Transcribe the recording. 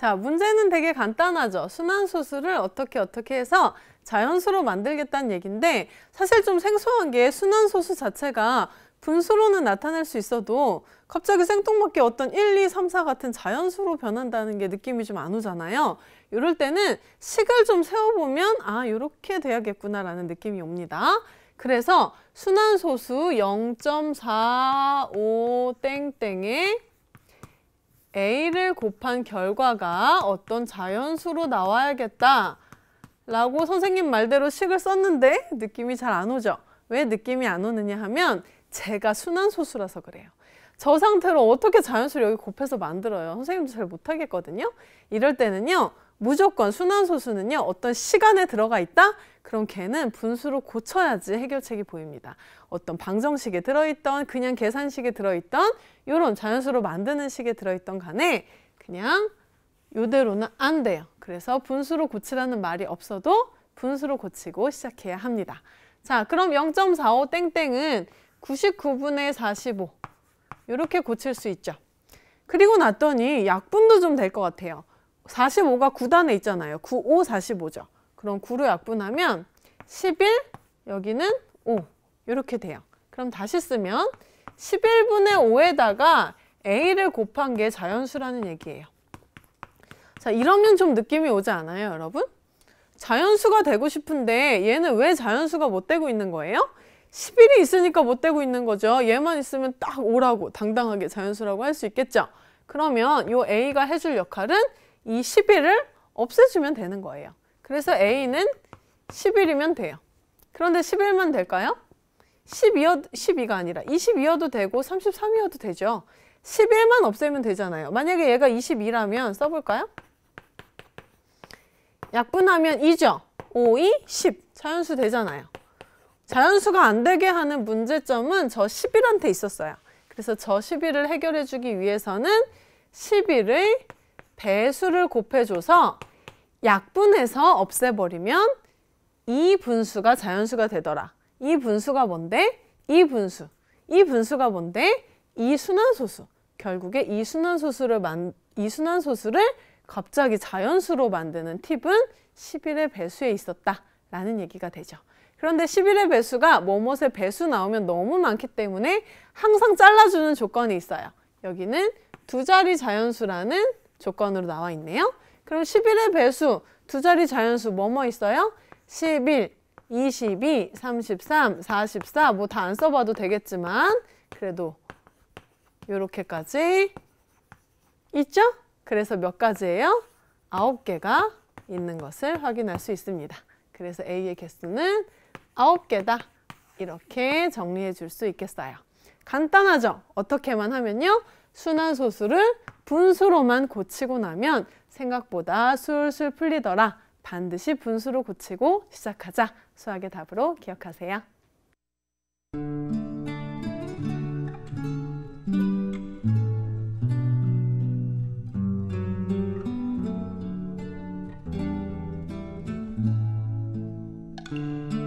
자, 문제는 되게 간단하죠. 순환소수를 어떻게 어떻게 해서 자연수로 만들겠다는 얘기인데 사실 좀 생소한 게 순환소수 자체가 분수로는 나타날수 있어도 갑자기 생뚱맞게 어떤 1, 2, 3, 4 같은 자연수로 변한다는 게 느낌이 좀 안 오잖아요. 이럴 때는 식을 좀 세워보면 아 이렇게 돼야겠구나라는 느낌이 옵니다. 그래서 순환소수 0.45땡땡에 a를 곱한 결과가 어떤 자연수로 나와야겠다 라고 선생님 말대로 식을 썼는데 느낌이 잘 안 오죠. 왜 느낌이 안 오느냐 하면 제가 순환소수라서 그래요. 저 상태로 어떻게 자연수를 여기 곱해서 만들어요? 선생님도 잘 못하겠거든요. 이럴 때는요. 무조건 순환소수는요. 어떤 시간에 들어가 있다? 그럼 걔는 분수로 고쳐야지 해결책이 보입니다. 어떤 방정식에 들어있던 그냥 계산식에 들어있던 이런 자연수로 만드는 식에 들어있던 간에 그냥 요대로는 안 돼요. 그래서 분수로 고치라는 말이 없어도 분수로 고치고 시작해야 합니다. 자, 그럼 0.45 땡땡은 99분의 45 이렇게 고칠 수 있죠. 그리고 났더니 약분도 좀 될 것 같아요. 45가 9단에 있잖아요. 9, 5, 45죠. 그럼 9로 약분하면 11, 여기는 5 이렇게 돼요. 그럼 다시 쓰면 11분의 5에다가 a를 곱한 게 자연수라는 얘기예요. 자 이러면 좀 느낌이 오지 않아요 여러분? 자연수가 되고 싶은데 얘는 왜 자연수가 못 되고 있는 거예요? 10일이 있으니까 못 되고 있는 거죠. 얘만 있으면 딱 오라고 당당하게 자연수라고 할 수 있겠죠. 그러면 요 A가 해줄 역할은 이 10일을 없애주면 되는 거예요. 그래서 A는 10일이면 돼요. 그런데 10일만 될까요? 12여, 12가 아니라 22여도 되고 33이어도 되죠. 1일만 없애면 되잖아요. 만약에 얘가 22라면 써볼까요? 약분하면 2죠. 5, 2, 10. 자연수 되잖아요. 자연수가 안 되게 하는 문제점은 저 10일한테 있었어요. 그래서 저 10일을 해결해 주기 위해서는 10일의 배수를 곱해줘서 약분해서 없애버리면 이 분수가 자연수가 되더라. 이 분수가 뭔데? 이 분수. 이 분수가 뭔데? 이 순환소수. 결국에 이 순환소수를 만, 이 순환소수를 갑자기 자연수로 만드는 팁은 10일의 배수에 있었다라는 얘기가 되죠. 그런데 11의 배수가 뭐뭇의 배수 나오면 너무 많기 때문에 항상 잘라주는 조건이 있어요. 여기는 두 자리 자연수라는 조건으로 나와 있네요. 그럼 11의 배수, 두 자리 자연수 뭐뭐 있어요? 11, 22, 33, 44, 뭐 다 안 써봐도 되겠지만 그래도 이렇게까지 있죠? 그래서 몇 가지예요? 아홉 개가 있는 것을 확인할 수 있습니다. 그래서 A의 개수는 아홉 개다 이렇게 정리해 줄 수 있겠어요. 간단하죠? 어떻게만 하면요. 순환소수를 분수로만 고치고 나면 생각보다 술술 풀리더라. 반드시 분수로 고치고 시작하자. 수학의 답으로 기억하세요. t